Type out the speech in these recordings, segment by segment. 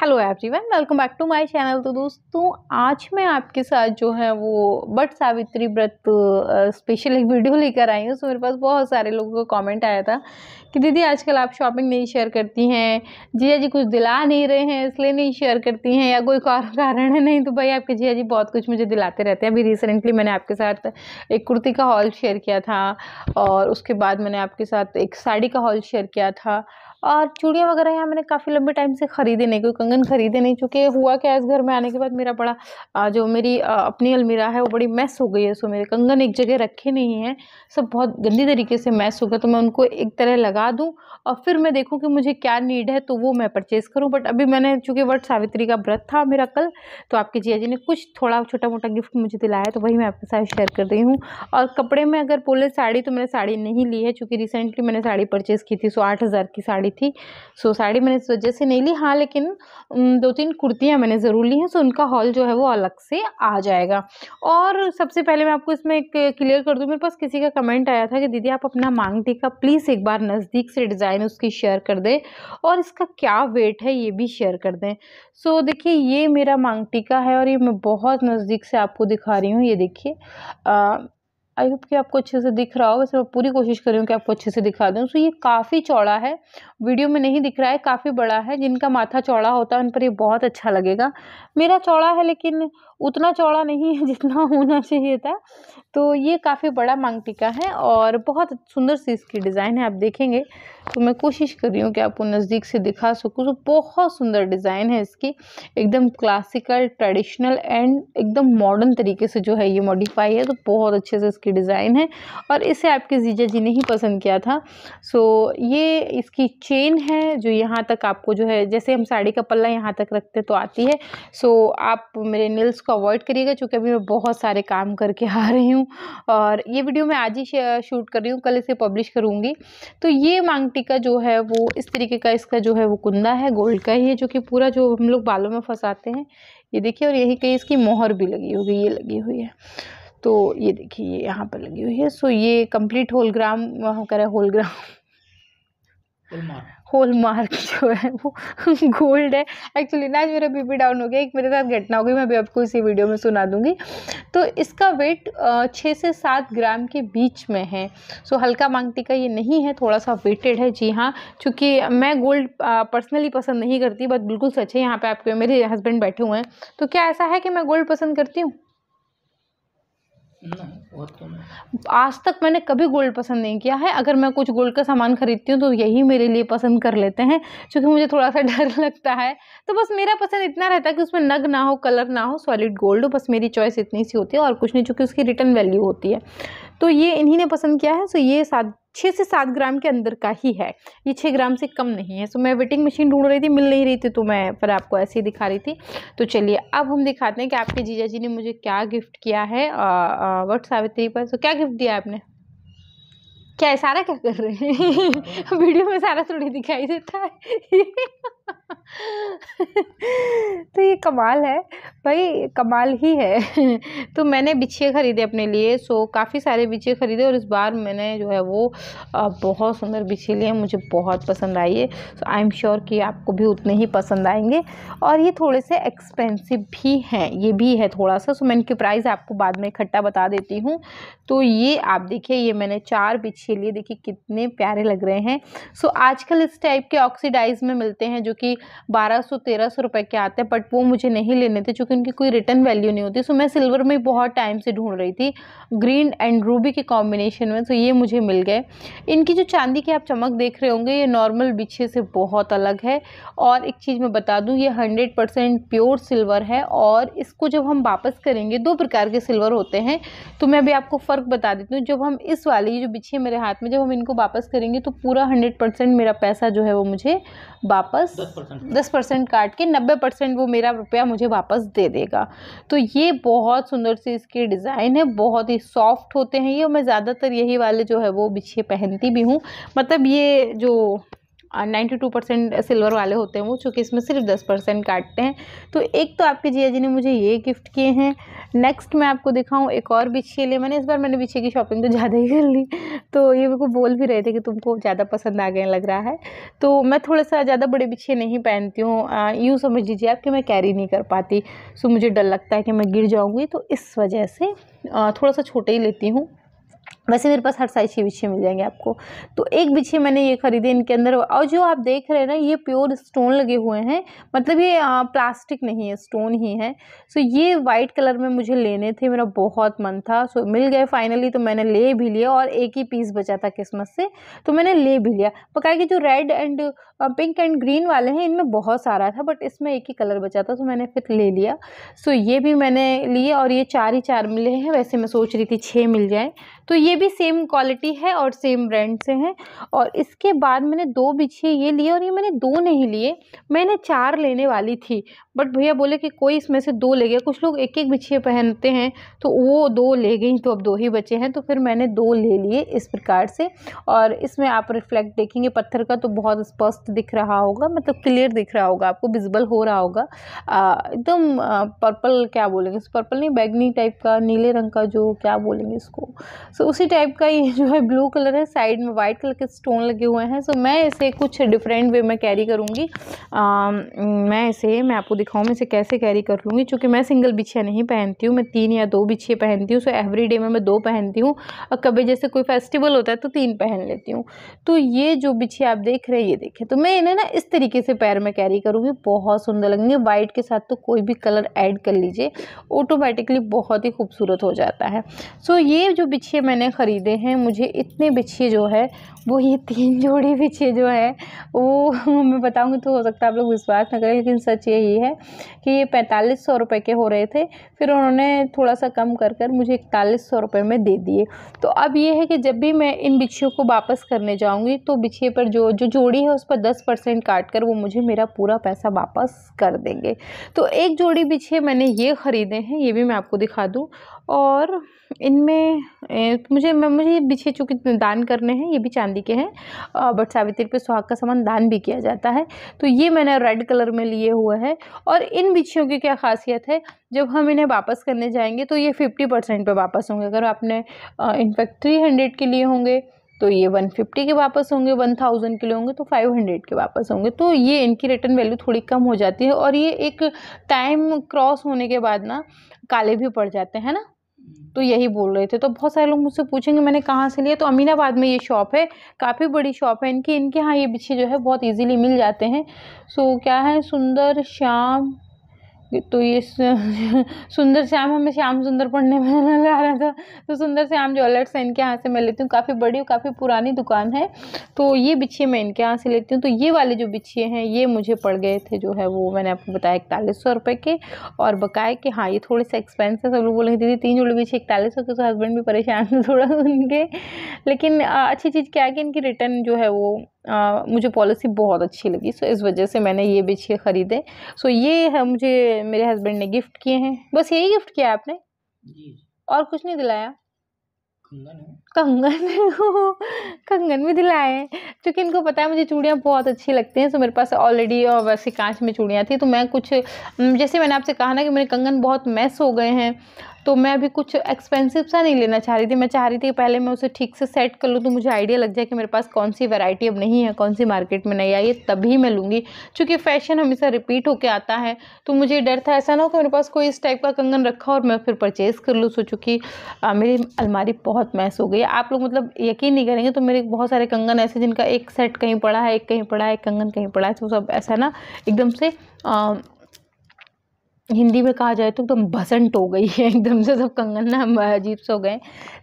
Hello everyone welcome back to my channel तो दोस्तों आज मैं आपके साथ जो है वो बट सावित्री व्रत स्पेशल एक वीडियो लेकर आई हूँ उसमें मेरे पास बहुत सारे लोगों का कमेंट आया था कि दीदी आजकल आप शॉपिंग नहीं शेयर करती हैं जिया जी कुछ दिला नहीं रहे हैं इसलिए नहीं शेयर करती हैं या कोई और कारण है नहीं तो भाई आपके जिया जी बहुत कुछ मुझे दिलाते रहते हैं अभी रिसेंटली मैंने आपके साथ एक कुर्ती का हॉल शेयर किया था और उसके बाद मैंने आपके साथ एक साड़ी का हॉल शेयर किया था और चूड़ियाँ वगैरह यहाँ मैंने काफ़ी लंबे टाइम से ख़रीदे नहीं कोई कंगन ख़रीदे नहीं चूँकि हुआ क्या इस घर में आने के बाद मेरा बड़ा जो मेरी अपनी अलमीरा है वो बड़ी मैस हो गई है सो मेरे कंगन एक जगह रखे नहीं हैं सब बहुत गंदी तरीके से मैस हो गया तो मैं उनको एक तरह लगा दूँ और फिर मैं देखूँ कि मुझे क्या नीड है तो वो मैं परचेज़ करूँ बट अभी मैंने चूँकि वर्ड सावित्री का व्रत था मेरा कल तो आपके जिया जी ने कुछ थोड़ा छोटा मोटा गिफ्ट मुझे दिलाया तो वही मैं आपके साथ शेयर कर रही हूँ और कपड़े में अगर बोले साड़ी तो मैंने साड़ी नहीं ली है चूँकि रिसेंटली मैंने साड़ी परचेज़ की थी सो आठ हज़ार की साड़ी थी सो साड़ी मैंने इस वजह से नहीं ली हाँ लेकिन दो तीन कुर्तियाँ मैंने ज़रूर ली हैं सो उनका हॉल जो है वो अलग से आ जाएगा और सबसे पहले मैं आपको इसमें एक क्लियर कर दूँ मेरे पास किसी का कमेंट आया था कि दीदी आप अपना मांग टीका प्लीज़ एक बार नज़दीक से डिज़ाइन उसकी शेयर कर दें और इसका क्या वेट है ये भी शेयर कर दें सो so, देखिए ये मेरा मांग टीका है और ये मैं बहुत नज़दीक से आपको दिखा रही हूँ ये देखिए आई होप कि आपको अच्छे से दिख रहा हो वैसे मैं पूरी कोशिश कर रही हूँ कि आपको अच्छे से दिखा दूँ सो ये काफ़ी चौड़ा है वीडियो में नहीं दिख रहा है काफ़ी बड़ा है जिनका माथा चौड़ा होता है उन पर ये बहुत अच्छा लगेगा मेरा चौड़ा है लेकिन उतना चौड़ा नहीं है जितना होना चाहिए था तो ये काफ़ी बड़ा मांग टीका है और बहुत सुंदर सी इसकी डिज़ाइन है आप देखेंगे तो मैं कोशिश कर रही हूँ कि आपको नज़दीक से दिखा सकूँ तो बहुत सुंदर डिज़ाइन है इसकी एकदम क्लासिकल ट्रेडिशनल एंड एकदम मॉडर्न तरीके से जो है ये मॉडिफाई है तो बहुत अच्छे से इसकी डिज़ाइन है और इसे आपके जीजा जी ने ही पसंद किया था सो ये इसकी चेन है जो यहाँ तक आपको जो है जैसे हम साड़ी का पल्ला यहाँ तक रखते तो आती है सो आप मेरे नील्स को अवॉइड करिएगा क्योंकि अभी मैं बहुत सारे काम करके आ रही हूँ और ये वीडियो मैं आज ही शूट कर रही हूँ कल इसे पब्लिश करूँगी तो ये मांगटी का जो है वो इस तरीके का इसका जो है वो कुंदा है गोल्ड का ही है जो कि पूरा जो हम लोग बालों में फंसाते हैं ये देखिए और यही कहीं इसकी मोहर भी लगी होगी ये लगी हुई है तो ये देखिए ये यहाँ पर लगी हुई है सो ये कम्प्लीट होलग्राम वहाँ कह होलग्राम होल मार्क जो है वो गोल्ड है एक्चुअली ना आज मेरा बीपी डाउन हो गया एक मेरे साथ घटना हो गई मैं भी आपको इसी वीडियो में सुना दूंगी तो इसका वेट छः से सात ग्राम के बीच में है सो हल्का मांगटी का ये नहीं है थोड़ा सा वेटेड है जी हाँ चूँकि मैं गोल्ड पर्सनली पसंद नहीं करती बट बिल्कुल सच है यहाँ पर आपके मेरे हस्बैंड बैठे हुए हैं तो क्या ऐसा है कि मैं गोल्ड पसंद करती हूँ तो आज तक मैंने कभी गोल्ड पसंद नहीं किया है अगर मैं कुछ गोल्ड का सामान खरीदती हूँ तो यही मेरे लिए पसंद कर लेते हैं क्योंकि मुझे थोड़ा सा डर लगता है तो बस मेरा पसंद इतना रहता है कि उसमें नग ना हो कलर ना हो सॉलिड गोल्ड हो बस मेरी चॉइस इतनी सी होती है और कुछ नहीं चूँकि उसकी रिटर्न वैल्यू होती है तो ये इन्हीं ने पसंद किया है सो ये सात छः से सात ग्राम के अंदर का ही है ये छः ग्राम से कम नहीं है सो मैं वेटिंग मशीन ढूंढ रही थी मिल नहीं रही थी तो मैं पर आपको ऐसे ही दिखा रही थी तो चलिए अब हम दिखाते हैं कि आपके जीजा जी ने मुझे क्या गिफ्ट किया है वट सावित्री पर सो क्या गिफ्ट दिया आपने क्या है सारा क्या कर रहे हैं वीडियो में सारा थोड़ी दिखाई देता है तो ये कमाल है भाई कमाल ही है तो मैंने बिछे ख़रीदे अपने लिए सो काफ़ी सारे बिछे ख़रीदे और इस बार मैंने जो है वो बहुत सुंदर बिछे लिए मुझे बहुत पसंद आई है सो आई एम श्योर कि आपको भी उतने ही पसंद आएंगे और ये थोड़े से एक्सपेंसिव भी हैं ये भी है थोड़ा सा सो मैं इनकी प्राइस आपको बाद में इकट्ठा बता देती हूँ तो ये आप देखिए ये मैंने चार बिछे लिए देखिए कितने प्यारे लग रहे हैं सो आजकल इस टाइप के ऑक्सीडाइज में मिलते हैं जो कि बारह सौ तेरह सौ रुपये के आते हैं बट वो मुझे नहीं लेने थे चूँकि उनकी कोई रिटर्न वैल्यू नहीं होती सो मैं सिल्वर में बहुत टाइम से ढूंढ रही थी ग्रीन एंड रूबी के कॉम्बिनेशन में सो ये मुझे मिल गए इनकी जो चांदी की आप चमक देख रहे होंगे ये नॉर्मल बिछे से बहुत अलग है और एक चीज़ मैं बता दूँ ये हंड्रेड परसेंट प्योर सिल्वर है और इसको जब हम वापस करेंगे दो प्रकार के सिल्वर होते हैं तो मैं अभी आपको फ़र्क बता देती हूँ जब हम इस वाली जो बिछी है मेरे हाथ में जब हम इनको वापस करेंगे तो पूरा हंड्रेड परसेंट मेरा पैसा जो है वो मुझे वापस दस परसेंट काट के नब्बे परसेंट वो मेरा रुपया मुझे वापस दे देगा तो ये बहुत सुंदर सी इसके डिज़ाइन है बहुत ही सॉफ्ट होते हैं ये मैं ज़्यादातर यही वाले जो है वो बिछे पहनती भी हूँ मतलब ये जो नाइन्टी टू परसेंट सिल्वर वाले होते हैं वो चूँकि इसमें सिर्फ दस परसेंट काटते हैं तो एक तो आपके जिया जी ने मुझे ये गिफ्ट किए हैं नेक्स्ट मैं आपको दिखाऊँ एक और बिछिए लिए मैंने इस बार मैंने बिछिए की शॉपिंग तो ज़्यादा ही कर ली तो ये मेरे को बोल भी रहे थे कि तुमको ज़्यादा पसंद आ गए लग रहा है तो मैं थोड़ा सा ज़्यादा बड़े बिछिए नहीं पहनती हूँ यूँ समझ लीजिए आप कि मैं कैरी नहीं कर पाती सो मुझे डर लगता है कि मैं गिर जाऊँगी तो इस वजह से थोड़ा सा छोटे ही लेती हूँ वैसे मेरे पास हर साइज़ के बिछे मिल जाएंगे आपको तो एक बिछे मैंने ये ख़रीदे इनके अंदर और जो आप देख रहे हैं ना ये प्योर स्टोन लगे हुए हैं मतलब ये आ, प्लास्टिक नहीं है स्टोन ही है सो ये वाइट कलर में मुझे लेने थे मेरा बहुत मन था सो मिल गए फाइनली तो मैंने ले भी लिया और एक ही पीस बचा था किस्मत से तो मैंने ले भी लिया पका कि जो red and pink and green वाले हैं इनमें बहुत सारा था बट इसमें एक ही कलर बचा था तो मैंने फिर ले लिया सो ये भी मैंने लिए और ये चार ही चार मिले हैं वैसे मैं सोच रही थी छः मिल जाए तो ये भी सेम क्वालिटी है और सेम ब्रांड से है और इसके बाद मैंने दो बिछिए ये लिए और ये मैंने दो नहीं लिए मैंने चार लेने वाली थी बट भैया बोले कि कोई इसमें से दो ले गया कुछ लोग एक एक बिछिए पहनते हैं तो वो दो ले गई तो अब दो ही बचे हैं तो फिर मैंने दो ले लिए इस प्रकार से और इसमें आप रिफ्लेक्ट देखेंगे पत्थर का तो बहुत स्पष्ट दिख रहा होगा मतलब क्लियर दिख रहा होगा आपको विजिबल हो रहा होगा एकदम पर्पल क्या बोलेंगे पर्पल नहीं बैगनी टाइप का नीले रंग का जो क्या बोलेंगे इसको सो सो तो उसी टाइप का ये जो है ब्लू कलर है साइड में वाइट कलर के स्टोन लगे हुए हैं सो मैं इसे कुछ डिफरेंट वे में कैरी करूँगी मैं इसे मैं आपको दिखाऊँ मैं इसे कैसे कैरी कर लूँगी चूँकि मैं सिंगल बिछिया नहीं पहनती हूँ मैं तीन या दो बिछिए पहनती हूँ सो एवरी डे में मैं दो पहनती हूँ और कभी जैसे कोई फेस्टिवल होता है तो तीन पहन लेती हूँ तो ये जो बिछिया आप देख रहे हैं ये देखें तो मैं इन्हें ना इस तरीके से पैर में कैरी करूँगी बहुत सुंदर लगेंगे वाइट के साथ तो कोई भी कलर ऐड कर लीजिए ऑटोमेटिकली बहुत ही खूबसूरत हो जाता है सो ये जो बिछिए मैंने ख़रीदे हैं मुझे इतने बिछिए जो है वो ये तीन जोड़ी बिछिए जो है वो मैं बताऊँगी तो हो सकता है आप लोग विश्वास ना करें लेकिन सच यही है कि ये पैंतालीस सौ रुपये के हो रहे थे फिर उन्होंने थोड़ा सा कम कर कर मुझे इकतालीस सौ रुपये में दे दिए तो अब ये है कि जब भी मैं इन बिछियों को वापस करने जाऊँगी तो बिछिए पर जो जो जोड़ी है उस पर दस परसेंट काट कर वो मुझे मेरा पूरा पैसा वापस कर देंगे तो एक जोड़ी बिछिए मैंने ये ख़रीदे हैं ये भी मैं आपको दिखा दूँ और इनमें तो मुझे मुझे ये बिछे चूँकि दान करने हैं ये भी चांदी के हैं बट सावित्री पे सुहाग का सामान दान भी किया जाता है तो ये मैंने रेड कलर में लिए हुए हैं और इन बिछियों की क्या खासियत है जब हम इन्हें वापस करने जाएंगे तो ये फिफ्टी परसेंट पर वापस होंगे अगर आपने इनफैक्ट थ्री हंड्रेड के लिए होंगे तो ये वन फिफ्टी के वापस होंगे वन थाउजेंड के लिए होंगे तो फाइव हंड्रेड के वापस होंगे तो ये इनकी रिटर्न वैल्यू थोड़ी कम हो जाती है और ये एक टाइम क्रॉस होने के बाद ना काले भी पड़ जाते हैं ना तो यही बोल रहे थे तो बहुत सारे लोग मुझसे पूछेंगे मैंने कहाँ से लिया तो अमीनाबाद में ये शॉप है काफ़ी बड़ी शॉप है इनकी इनके यहाँ ये बिछे जो है बहुत इजीली मिल जाते हैं सो क्या है सुंदर श्याम तो ये सुंदर श्याम हमें श्याम सुंदर पढ़ने में लगा रहा था तो सुंदर श्याम ज्वेलर्स है इनके यहाँ से मैं लेती हूँ काफ़ी बड़ी और काफ़ी पुरानी दुकान है तो ये बिछिए मैं इनके यहाँ से लेती हूँ तो ये वाले जो बिछिए हैं ये मुझे पड़ गए थे जो है वो मैंने आपको बताया इकतालीस सौ रुपये के और बकाए कि हाँ ये थोड़े से एक्सपेंस है सब लोग बोले दीदी तीन जोड़े बिछे इकतालीस सौ के तो हस्बैंड भी परेशान थे थोड़ा उनके लेकिन अच्छी चीज़ क्या है कि इनकी रिटर्न जो है वो आ, मुझे पॉलिसी बहुत अच्छी लगी सो इस वजह से मैंने ये बेचिए ख़रीदे सो ये है मुझे मेरे हस्बैंड ने गिफ्ट किए हैं बस यही गिफ्ट किया आपने जी और कुछ नहीं दिलाया कंगन कंगन भी दिलाए क्योंकि इनको पता है मुझे चूड़ियाँ बहुत अच्छी लगती हैं तो मेरे पास ऑलरेडी वैसे कांच में चूड़ियाँ थी तो मैं कुछ जैसे मैंने आपसे कहा ना कि मेरे कंगन बहुत मैस हो गए हैं तो मैं अभी कुछ एक्सपेंसिव सा नहीं लेना चाह रही थी मैं चाह रही थी पहले मैं उसे ठीक से सेट कर लूँ तो मुझे आइडिया लग जाए कि मेरे पास कौन सी वैरायटी अब नहीं है कौन सी मार्केट में नहीं आई है तभी मैं लूँगी क्योंकि फ़ैशन हमेशा रिपीट होकर आता है तो मुझे डर था ऐसा ना हो कि मेरे पास कोई इस टाइप का कंगन रखा और मैं फिर परचेज़ कर लूँ सो चूँकि मेरी अलमारी बहुत मैस हो गई आप लोग मतलब यकीन नहीं करेंगे तो मेरे बहुत सारे कंगन ऐसे जिनका एक सेट कहीं पड़ा है एक कहीं पड़ा है एक कंगन कहीं पड़ा है तो सब ऐसा ना एकदम से हिंदी में कहा जाए तो एकदम भसंट हो गई है एकदम से सब कंगन ना अजीब से हो गए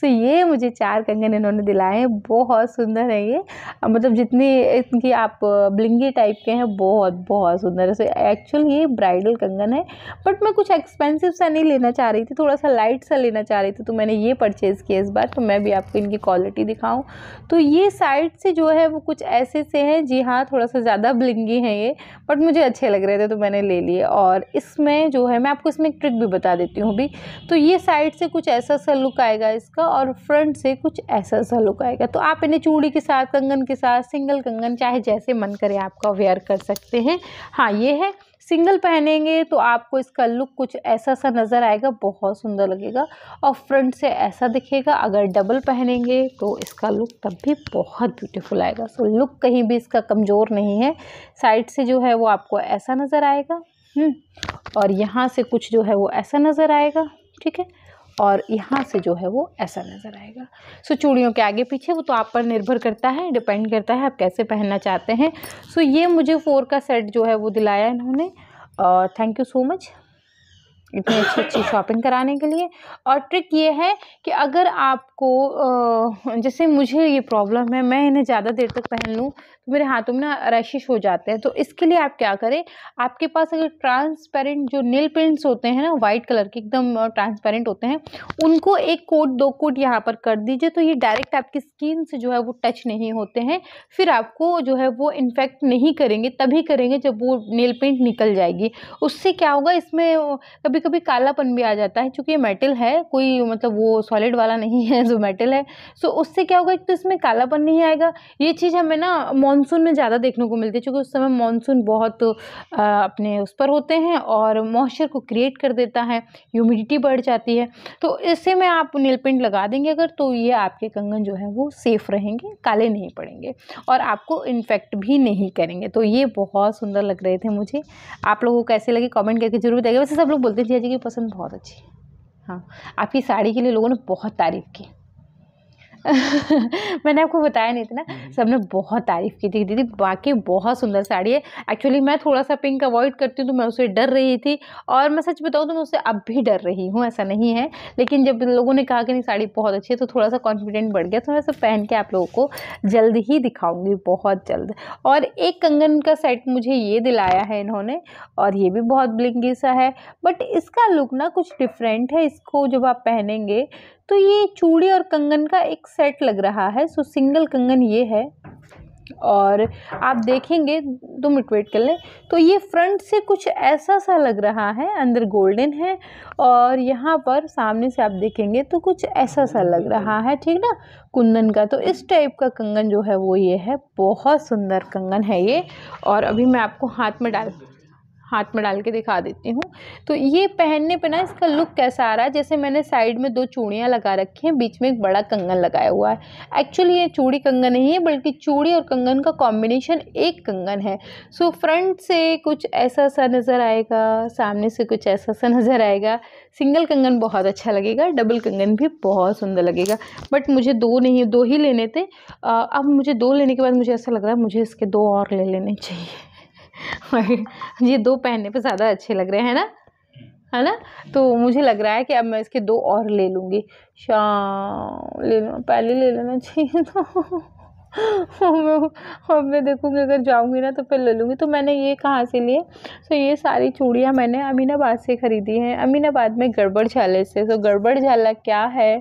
सो ये मुझे चार कंगन इन्होंने दिलाए हैं बहुत सुंदर है ये मतलब जितने इनकी आप ब्लिंगी टाइप के हैं बहुत बहुत सुंदर है सो एक्चुअल ये ब्राइडल कंगन है बट मैं कुछ एक्सपेंसिव सा नहीं लेना चाह रही थी थोड़ा सा लाइट सा लेना चाह रही थी तो मैंने ये परचेज़ किया इस बार तो मैं भी आपको इनकी क्वालिटी दिखाऊँ तो ये साइड से जो है वो कुछ ऐसे से हैं जी हाँ थोड़ा सा ज़्यादा ब्लिंगी हैं ये बट मुझे अच्छे लग रहे थे तो मैंने ले लिए और इसमें में जो है मैं आपको इसमें एक ट्रिक भी बता देती हूँ अभी तो ये साइड से कुछ ऐसा सा लुक आएगा इसका और फ्रंट से कुछ ऐसा सा लुक आएगा तो आप इन्हें चूड़ी के साथ कंगन के साथ सिंगल कंगन चाहे जैसे मन करे आपका वेयर कर सकते हैं हाँ ये है सिंगल पहनेंगे तो आपको इसका लुक कुछ ऐसा सा नज़र आएगा बहुत सुंदर लगेगा और फ्रंट से ऐसा दिखेगा अगर डबल पहनेंगे तो इसका लुक तब भी बहुत ब्यूटीफुल आएगा सो लुक कहीं भी इसका कमज़ोर नहीं है साइड से जो है वो आपको ऐसा नज़र आएगा हम्म, और यहाँ से कुछ जो है वो ऐसा नज़र आएगा ठीक है और यहाँ से जो है वो ऐसा नज़र आएगा सो चूड़ियों के आगे पीछे वो तो आप पर निर्भर करता है डिपेंड करता है आप कैसे पहनना चाहते हैं सो ये मुझे फ़ोर का सेट जो है वो दिलाया इन्होंने और थैंक यू सो मच इतनी अच्छी अच्छी शॉपिंग कराने के लिए और ट्रिक ये है कि अगर आप को जैसे मुझे ये प्रॉब्लम है मैं इन्हें ज़्यादा देर तक पहन लूँ तो मेरे हाथों में ना रैशिश हो जाते हैं तो इसके लिए आप क्या करें आपके पास अगर ट्रांसपेरेंट जो नील पेंट्स होते हैं ना वाइट कलर के एकदम ट्रांसपेरेंट होते हैं उनको एक कोट दो कोट यहाँ पर कर दीजिए तो ये डायरेक्ट आपकी स्किन से जो है वो टच नहीं होते हैं फिर आपको जो है वो इन्फेक्ट नहीं करेंगे तभी करेंगे जब वो नेल पेंट निकल जाएगी उससे क्या होगा इसमें कभी कभी कालापन भी आ जाता है चूँकि ये मेटल है कोई मतलब वो सॉलिड वाला नहीं है जोमेटल है सो उससे क्या होगा एक तो इसमें कालापन नहीं आएगा ये चीज़ हमें ना मानसून में ज़्यादा देखने को मिलती है क्योंकि उस समय मानसून बहुत आ, अपने उस पर होते हैं और मॉइस्चर को क्रिएट कर देता है ह्यूमिडिटी बढ़ जाती है तो इससे में आप नील पेंट लगा देंगे अगर तो ये आपके कंगन जो है वो सेफ़ रहेंगे काले नहीं पड़ेंगे और आपको इन्फेक्ट भी नहीं करेंगे तो ये बहुत सुंदर लग रहे थे मुझे आप लोगों को कैसे लगे कमेंट करके जरूर बताइए वैसे सब लोग बोलते थे जी की पसंद बहुत अच्छी है हाँ आपकी साड़ी के लिए लोगों ने बहुत तारीफ़ की मैंने आपको बताया नहीं था ना हम्म, हम्म। सबने बहुत तारीफ़ की थी दीदी बाकी बहुत सुंदर साड़ी है एक्चुअली मैं थोड़ा सा पिंक अवॉइड करती हूँ तो मैं उसे डर रही थी और मैं सच बताऊँ तो मैं उसे अब भी डर रही हूँ ऐसा नहीं है लेकिन जब लोगों ने कहा कि नहीं साड़ी बहुत अच्छी है तो थोड़ा सा कॉन्फिडेंट बढ़ गया तो मैं सब पहन के आप लोगों को जल्द ही दिखाऊँगी बहुत जल्द और एक कंगन का सेट मुझे ये दिलाया है इन्होंने और ये भी बहुत ब्लिंगी सा है बट इसका लुक ना कुछ डिफरेंट है इसको जब आप पहनेंगे तो ये चूड़ी और कंगन का एक सेट लग रहा है सो सिंगल कंगन ये है और आप देखेंगे दो मिनट वेट कर लें तो ये फ्रंट से कुछ ऐसा सा लग रहा है अंदर गोल्डन है और यहाँ पर सामने से आप देखेंगे तो कुछ ऐसा सा लग रहा है ठीक ना कुंदन का तो इस टाइप का कंगन जो है वो ये है बहुत सुंदर कंगन है ये और अभी मैं आपको हाथ में डाल हाथ में डाल के दिखा देती हूँ तो ये पहनने पे ना इसका लुक कैसा आ रहा है जैसे मैंने साइड में दो चूड़ियाँ लगा रखी हैं बीच में एक बड़ा कंगन लगाया हुआ है एक्चुअली ये चूड़ी कंगन नहीं है बल्कि चूड़ी और कंगन का कॉम्बिनेशन एक कंगन है सो फ्रंट से कुछ ऐसा सा नज़र आएगा सामने से कुछ ऐसा सा नज़र आएगा सिंगल कंगन बहुत अच्छा लगेगा डबल कंगन भी बहुत सुंदर लगेगा बट मुझे दो नहीं दो ही लेने थे अब मुझे दो लेने के बाद मुझे ऐसा लग रहा है मुझे इसके दो और ले लेने चाहिए ये दो पहनने पे ज़्यादा अच्छे लग रहे हैं ना है ना तो मुझे लग रहा है कि अब मैं इसके दो और ले लूँगी शाम ले लूँ पहले ले लेना चाहिए तो अब मैं देखूँगी अगर जाऊँगी ना तो फिर ले लूँगी तो मैंने ये कहाँ से लिए सो ये सारी चूड़ियाँ मैंने अमीनाबाद से ख़रीदी हैं अमीनाबाद में गड़बड़ झाले से सो तो गड़बड़ झाला क्या है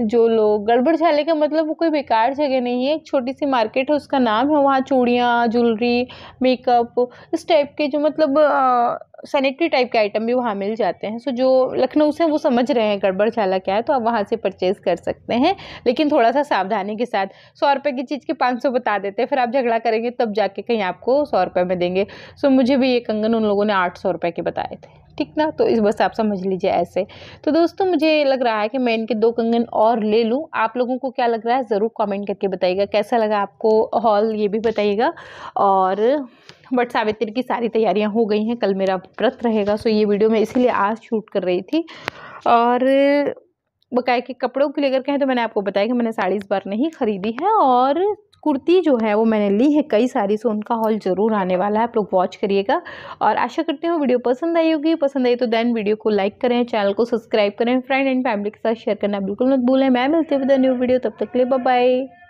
जो लोग गड़बड़ का मतलब वो कोई बेकार जगह नहीं है एक छोटी सी मार्केट है उसका नाम है वहाँ चूड़ियाँ ज्वेलरी मेकअप इस टाइप के जो मतलब सैनिटरी टाइप के आइटम भी वहाँ मिल जाते हैं सो जो लखनऊ से वो समझ रहे हैं गड़बड़ छाला क्या है तो आप वहाँ से परचेज़ कर सकते हैं लेकिन थोड़ा सा सावधानी के साथ सौ रुपये की चीज़ के पाँच सौ बता देते हैं फिर आप झगड़ा करेंगे तब जाके कहीं आपको सौ रुपये में देंगे सो मुझे भी ये कंगन उन लोगों ने आठ सौ रुपये के बताए थे ठीक ना तो इस बस आप समझ लीजिए ऐसे तो दोस्तों मुझे लग रहा है कि मैं इनके दो कंगन और ले लूँ आप लोगों को क्या लग रहा है ज़रूर कमेंट करके बताइएगा कैसा लगा आपको हॉल ये भी बताइएगा और बट सावित्री की सारी तैयारियां हो गई हैं कल मेरा व्रत रहेगा सो ये वीडियो मैं इसीलिए आज शूट कर रही थी और बकाया के कपड़ों को लेकर कहें तो मैंने आपको बताया कि मैंने साड़ी इस बार नहीं ख़रीदी है और कुर्ती जो है वो मैंने ली है कई सारी सो उनका हॉल ज़रूर आने वाला है आप लोग वॉच करिएगा और आशा करते हो वीडियो पसंद आई होगी पसंद आई तो देन वीडियो को लाइक करें चैनल को सब्सक्राइब करें फ्रेंड एंड फैमिली के साथ शेयर करना बिल्कुल मत भूलें मैं मिलती हूँ विद न्यू वीडियो तब तक ले बाय